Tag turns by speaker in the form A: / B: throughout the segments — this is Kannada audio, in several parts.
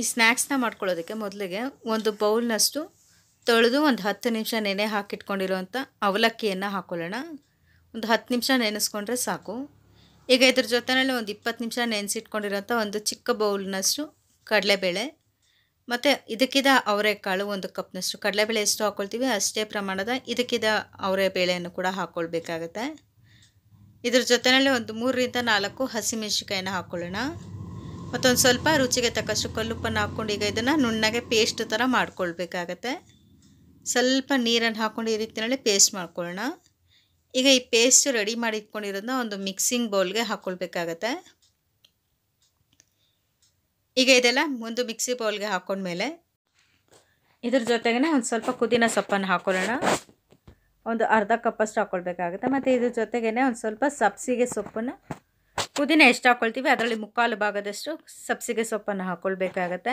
A: ಈ ಸ್ನ್ಯಾಕ್ಸ್ನ ಮಾಡ್ಕೊಳ್ಳೋದಕ್ಕೆ ಮೊದಲಿಗೆ ಒಂದು ಬೌಲ್ನಷ್ಟು ತೊಳೆದು ಒಂದು ಹತ್ತು ನಿಮಿಷ ನೆನೆ ಹಾಕಿಟ್ಕೊಂಡಿರುವಂಥ ಅವಲಕ್ಕಿಯನ್ನು ಹಾಕ್ಕೊಳ್ಳೋಣ ಒಂದು ಹತ್ತು ನಿಮಿಷ ನೆನೆಸ್ಕೊಂಡ್ರೆ ಸಾಕು ಈಗ ಇದ್ರ ಜೊತೆನಲ್ಲಿ ಒಂದು ಇಪ್ಪತ್ತು ನಿಮಿಷ ನೆನೆಸಿಟ್ಕೊಂಡಿರೋಂಥ ಒಂದು ಚಿಕ್ಕ ಬೌಲ್ನಷ್ಟು ಕಡಲೆಬೇಳೆ ಮತ್ತು ಇದಕ್ಕಿದ ಅವರೆಕಾಳು ಒಂದು ಕಪ್ನಷ್ಟು ಕಡಲೆಬೇಳೆ ಎಷ್ಟು ಹಾಕ್ಕೊಳ್ತೀವಿ ಅಷ್ಟೇ ಪ್ರಮಾಣದ ಇದಕ್ಕಿದ ಬೇಳೆಯನ್ನು ಕೂಡ ಹಾಕ್ಕೊಳ್ಬೇಕಾಗತ್ತೆ ಇದ್ರ ಜೊತೇನಲ್ಲಿ ಒಂದು ಮೂರರಿಂದ ನಾಲ್ಕು ಹಸಿಮೆಣ್ಸಿಕಾಯನ್ನು ಹಾಕ್ಕೊಳ್ಳೋಣ ಮತ್ತೊಂದು ಸ್ವಲ್ಪ ರುಚಿಗೆ ತಕ್ಕಷ್ಟು ಕಲ್ಲುಪ್ಪನ್ನು ಹಾಕ್ಕೊಂಡು ಈಗ ಇದನ್ನು ನುಣ್ಣಗೆ ಪೇಸ್ಟ್ ಥರ ಮಾಡ್ಕೊಳ್ಬೇಕಾಗತ್ತೆ ಸ್ವಲ್ಪ ನೀರನ್ನು ಹಾಕ್ಕೊಂಡು ಈ ರೀತಿಯಲ್ಲಿ ಪೇಸ್ಟ್ ಮಾಡ್ಕೊಳ್ಳೋಣ ಈಗ ಈ ಪೇಸ್ಟ್ ರೆಡಿ ಮಾಡಿ ಇಟ್ಕೊಂಡಿರೋದನ್ನ ಒಂದು ಮಿಕ್ಸಿಂಗ್ ಬೌಲ್ಗೆ ಹಾಕ್ಕೊಳ್ಬೇಕಾಗತ್ತೆ ಈಗ ಇದೆಲ್ಲ ಒಂದು ಮಿಕ್ಸಿ ಬೌಲ್ಗೆ ಹಾಕ್ಕೊಂಡ್ಮೇಲೆ ಇದ್ರ ಜೊತೆಗೇ ಒಂದು ಸ್ವಲ್ಪ ಕುದಿನ ಸೊಪ್ಪನ್ನು ಹಾಕೊಳ್ಳೋಣ ಒಂದು ಅರ್ಧ ಕಪ್ಪಷ್ಟು ಹಾಕ್ಕೊಳ್ಬೇಕಾಗುತ್ತೆ ಮತ್ತು ಇದ್ರ ಜೊತೆಗೇ ಒಂದು ಸ್ವಲ್ಪ ಸಬ್ಸಿಗೆ ಸೊಪ್ಪನ್ನು ಪುದೀನ ಎಷ್ಟು ಹಾಕ್ಕೊಳ್ತೀವಿ ಅದರಲ್ಲಿ ಮುಕ್ಕಾಲು ಭಾಗದಷ್ಟು ಸಬ್ಸಿಗೆ ಸೊಪ್ಪನ್ನು ಹಾಕ್ಕೊಳ್ಬೇಕಾಗತ್ತೆ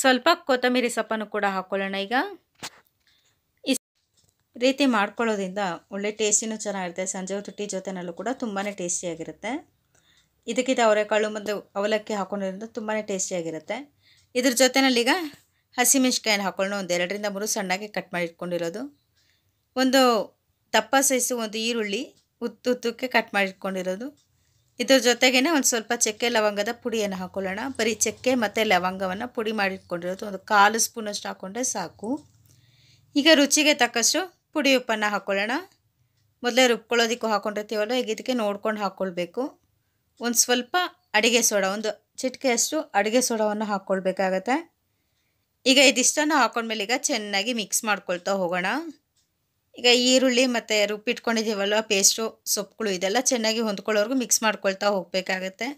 A: ಸ್ವಲ್ಪ ಕೊತ್ತಂಬರಿ ಸೊಪ್ಪನ್ನು ಕೂಡ ಹಾಕ್ಕೊಳ್ಳೋಣ ಈಗ ಈ ರೀತಿ ಮಾಡ್ಕೊಳ್ಳೋದ್ರಿಂದ ಒಳ್ಳೆ ಟೇಸ್ಟಿನೂ ಚೆನ್ನಾಗಿರುತ್ತೆ ಸಂಜೆ ತುಟ್ಟಿ ಟೀ ಜೊತೆನಲ್ಲೂ ಕೂಡ ತುಂಬಾ ಟೇಸ್ಟಿಯಾಗಿರುತ್ತೆ ಇದಕ್ಕಿಂತ ಅವರೆಕಾಳು ಮತ್ತು ಅವಲಕ್ಕಿ ಹಾಕ್ಕೊಂಡಿರೋದ್ರಿಂದ ತುಂಬಾ ಟೇಸ್ಟಿಯಾಗಿರುತ್ತೆ ಇದ್ರ ಹಸಿ ಹಸಿಮೆಣ್ಸಿಕಾಯನ್ನು ಹಾಕೊಳ್ಳೋಣ ಒಂದು ಎರಡರಿಂದ ಮೂರು ಸಣ್ಣಗೆ ಕಟ್ ಮಾಡಿ ಇಟ್ಕೊಂಡಿರೋದು ಒಂದು ದಪ್ಪ ಸೈಸು ಒಂದು ಈರುಳ್ಳಿ ಉತ್ತು ಉತ್ತಕ್ಕೆ ಕಟ್ ಮಾಡಿಟ್ಕೊಂಡಿರೋದು ಇದ್ರ ಜೊತೆಗೇ ಒಂದು ಸ್ವಲ್ಪ ಚಕ್ಕೆ ಲವಂಗದ ಪುಡಿಯನ್ನು ಹಾಕೊಳ್ಳೋಣ ಬರೀ ಚಕ್ಕೆ ಮತ್ತು ಲವಂಗವನ್ನು ಪುಡಿ ಮಾಡಿಟ್ಕೊಂಡಿರೋದು ಒಂದು ಕಾಲು ಸ್ಪೂನಷ್ಟು ಹಾಕ್ಕೊಂಡ್ರೆ ಸಾಕು ಈಗ ರುಚಿಗೆ ತಕ್ಕಷ್ಟು ಪುಡಿ ಉಪ್ಪನ್ನು ಹಾಕ್ಕೊಳ್ಳೋಣ ಮೊದಲೇ ರುಬ್ಕೊಳ್ಳೋದಕ್ಕೂ ಹಾಕ್ಕೊಂಡಿರ್ತೀವಲ್ಲ ಈಗ ಇದಕ್ಕೆ ನೋಡ್ಕೊಂಡು ಹಾಕ್ಕೊಳ್ಬೇಕು ಒಂದು ಸ್ವಲ್ಪ ಅಡುಗೆ ಸೋಡ ಒಂದು ಚಿಟಿಕೆಯಷ್ಟು ಅಡುಗೆ ಸೋಡವನ್ನು ಹಾಕ್ಕೊಳ್ಬೇಕಾಗತ್ತೆ ಈಗ ಇದಿಷ್ಟನ್ನು ಹಾಕ್ಕೊಂಡ್ಮೇಲೆ ಈಗ ಚೆನ್ನಾಗಿ ಮಿಕ್ಸ್ ಮಾಡ್ಕೊಳ್ತಾ ಹೋಗೋಣ ಈಗ ಈರುಳ್ಳಿ ಮತ್ತು ರುಬ್ಬಿಟ್ಕೊಂಡಿದ್ದೀವಲ್ವ ಪೇಸ್ಟು ಸೊಪ್ಪುಗಳು ಇದೆಲ್ಲ ಚೆನ್ನಾಗಿ ಹೊಂದ್ಕೊಳ್ಳೋರ್ಗು ಮಿಕ್ಸ್ ಮಾಡ್ಕೊಳ್ತಾ ಹೋಗಬೇಕಾಗತ್ತೆ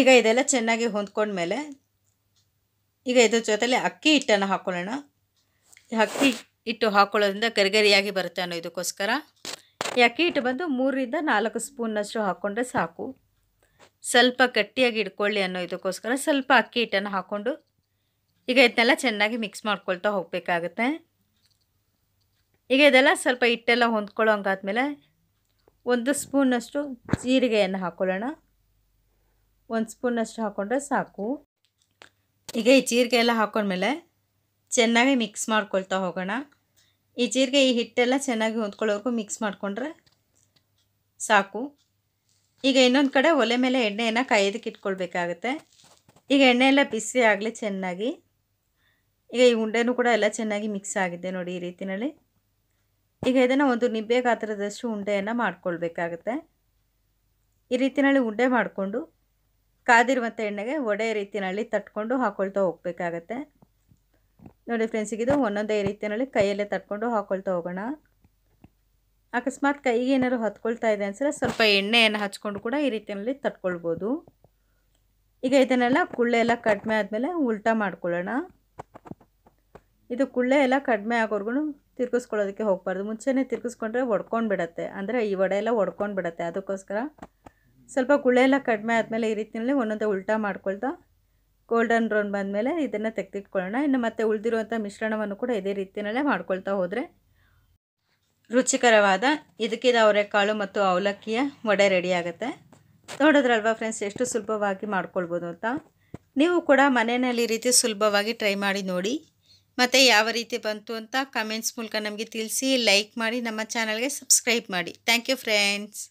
A: ಈಗ ಇದೆಲ್ಲ ಚೆನ್ನಾಗಿ ಹೊಂದ್ಕೊಂಡ್ಮೇಲೆ ಈಗ ಇದ್ರ ಜೊತೆಲಿ ಅಕ್ಕಿ ಹಿಟ್ಟನ್ನು ಹಾಕ್ಕೊಳ್ಳೋಣ ಅಕ್ಕಿ ಹಿಟ್ಟು ಹಾಕ್ಕೊಳ್ಳೋದ್ರಿಂದ ಗರಿಗರಿಯಾಗಿ ಬರುತ್ತೆ ಅನ್ನೋ ಇದಕ್ಕೋಸ್ಕರ ಈ ಅಕ್ಕಿ ಹಿಟ್ಟು ಬಂದು ಮೂರಿಂದ ನಾಲ್ಕು ಸ್ಪೂನ್ನಷ್ಟು ಹಾಕ್ಕೊಂಡ್ರೆ ಸಾಕು ಸ್ವಲ್ಪ ಗಟ್ಟಿಯಾಗಿ ಇಟ್ಕೊಳ್ಳಿ ಅನ್ನೋ ಇದಕ್ಕೋಸ್ಕರ ಸ್ವಲ್ಪ ಅಕ್ಕಿ ಹಿಟ್ಟನ್ನು ಹಾಕ್ಕೊಂಡು ಈಗ ಇದನ್ನೆಲ್ಲ ಚೆನ್ನಾಗಿ ಮಿಕ್ಸ್ ಮಾಡ್ಕೊಳ್ತಾ ಹೋಗಬೇಕಾಗತ್ತೆ ಈಗ ಇದೆಲ್ಲ ಸ್ವಲ್ಪ ಹಿಟ್ಟೆಲ್ಲ ಹೊಂದ್ಕೊಳ್ಳೋ ಹಂಗಾದ್ಮೇಲೆ ಒಂದು ಸ್ಪೂನಷ್ಟು ಜೀರಿಗೆಯನ್ನು ಹಾಕ್ಕೊಳ್ಳೋಣ ಒಂದು ಸ್ಪೂನಷ್ಟು ಹಾಕ್ಕೊಂಡ್ರೆ ಸಾಕು ಈಗ ಈ ಜೀರಿಗೆ ಎಲ್ಲ ಹಾಕ್ಕೊಂಡ್ಮೇಲೆ ಚೆನ್ನಾಗಿ ಮಿಕ್ಸ್ ಮಾಡ್ಕೊಳ್ತಾ ಹೋಗೋಣ ಈ ಜೀರಿಗೆ ಈ ಹಿಟ್ಟೆಲ್ಲ ಚೆನ್ನಾಗಿ ಹೊಂದ್ಕೊಳ್ಳೋವರೆಗೂ ಮಿಕ್ಸ್ ಮಾಡಿಕೊಂಡ್ರೆ ಸಾಕು ಈಗ ಇನ್ನೊಂದು ಕಡೆ ಒಲೆ ಮೇಲೆ ಎಣ್ಣೆಯನ್ನು ಕಾಯೋದಕ್ಕೆ ಇಟ್ಕೊಳ್ಬೇಕಾಗತ್ತೆ ಈಗ ಎಣ್ಣೆ ಎಲ್ಲ ಬಿಸಿ ಆಗಲಿ ಚೆನ್ನಾಗಿ ಈಗ ಈ ಉಂಡೆನೂ ಕೂಡ ಎಲ್ಲ ಚೆನ್ನಾಗಿ ಮಿಕ್ಸ್ ಆಗಿದೆ ನೋಡಿ ಈ ರೀತಿಯಲ್ಲಿ ಈಗ ಇದನ್ನು ಒಂದು ನಿಬ್ಬೆ ಗಾತ್ರದಷ್ಟು ಉಂಡೆಯನ್ನು ಮಾಡ್ಕೊಳ್ಬೇಕಾಗತ್ತೆ ಈ ರೀತಿಯಲ್ಲಿ ಉಂಡೆ ಮಾಡಿಕೊಂಡು ಕಾದಿರುವಂಥ ಎಣ್ಣೆಗೆ ಒಡೆ ರೀತಿಯಲ್ಲಿ ತಟ್ಕೊಂಡು ಹಾಕೊಳ್ತಾ ಹೋಗ್ಬೇಕಾಗತ್ತೆ ನೋಡಿ ಫ್ರೆಂಡ್ಸ್ ಇದು ಒಂದೊಂದೇ ರೀತಿಯಲ್ಲಿ ಕೈಯಲ್ಲೇ ತಟ್ಕೊಂಡು ಹಾಕ್ಕೊಳ್ತಾ ಹೋಗೋಣ ಅಕಸ್ಮಾತ್ ಕೈಗೆ ಏನಾದ್ರು ಹತ್ಕೊಳ್ತಾ ಇದೆ ಅನ್ಸಿದ್ರೆ ಸ್ವಲ್ಪ ಎಣ್ಣೆಯನ್ನು ಹಚ್ಕೊಂಡು ಕೂಡ ಈ ರೀತಿಯಲ್ಲಿ ತಟ್ಕೊಳ್ಬೋದು ಈಗ ಇದನ್ನೆಲ್ಲ ಕುಳ್ಳೆ ಎಲ್ಲ ಕಡಿಮೆ ಆದಮೇಲೆ ಉಲ್ಟಾ ಮಾಡ್ಕೊಳ್ಳೋಣ ಇದು ಕುಳ್ಳೆ ಎಲ್ಲ ಕಡಿಮೆ ಆಗೋರ್ಗು ತಿರ್ಗಿಸ್ಕೊಳ್ಳೋದಕ್ಕೆ ಹೋಗಬಾರ್ದು ಮುಂಚೆನೇ ತಿರ್ಗಿಸ್ಕೊಂಡ್ರೆ ಒಡ್ಕೊಂಡು ಬಿಡತ್ತೆ ಅಂದರೆ ಈ ವಡೆ ಎಲ್ಲ ಒಡ್ಕೊಂಡು ಬಿಡತ್ತೆ ಅದಕ್ಕೋಸ್ಕರ ಸ್ವಲ್ಪ ಗುಳೆ ಎಲ್ಲ ಕಡಿಮೆ ಆದಮೇಲೆ ಈ ರೀತಿಯಲ್ಲಿ ಒಂದೊಂದೇ ಉಲ್ಟಾ ಮಾಡ್ಕೊಳ್ತಾ ಗೋಲ್ಡನ್ ಬ್ರೌನ್ ಬಂದಮೇಲೆ ಇದನ್ನು ತೆಗೆದಿಟ್ಕೊಳ್ಳೋಣ ಇನ್ನು ಮತ್ತೆ ಉಳಿದಿರುವಂಥ ಮಿಶ್ರಣವನ್ನು ಕೂಡ ಇದೇ ರೀತಿಯಲ್ಲೇ ಮಾಡ್ಕೊಳ್ತಾ ಹೋದರೆ ರುಚಿಕರವಾದ ಇದಕ್ಕಿದ ಅವರೆಕಾಳು ಮತ್ತು ಅವಲಕ್ಕಿಯ ವಡೆ ರೆಡಿಯಾಗುತ್ತೆ ನೋಡಿದ್ರಲ್ವಾ ಫ್ರೆಂಡ್ಸ್ ಎಷ್ಟು ಸುಲಭವಾಗಿ ಮಾಡ್ಕೊಳ್ಬೋದು ಅಂತ ನೀವು ಕೂಡ ಮನೆಯಲ್ಲಿ ಈ ರೀತಿ ಸುಲಭವಾಗಿ ಟ್ರೈ ಮಾಡಿ ನೋಡಿ ಮತ್ತು ಯಾವ ರೀತಿ ಬಂತು ಅಂತ ಕಮೆಂಟ್ಸ್ ಮೂಲಕ ನಮಗೆ ತಿಳಿಸಿ ಲೈಕ್ ಮಾಡಿ ನಮ್ಮ ಚಾನಲ್ಗೆ ಸಬ್ಸ್ಕ್ರೈಬ್ ಮಾಡಿ ಥ್ಯಾಂಕ್ ಯು ಫ್ರೆಂಡ್ಸ್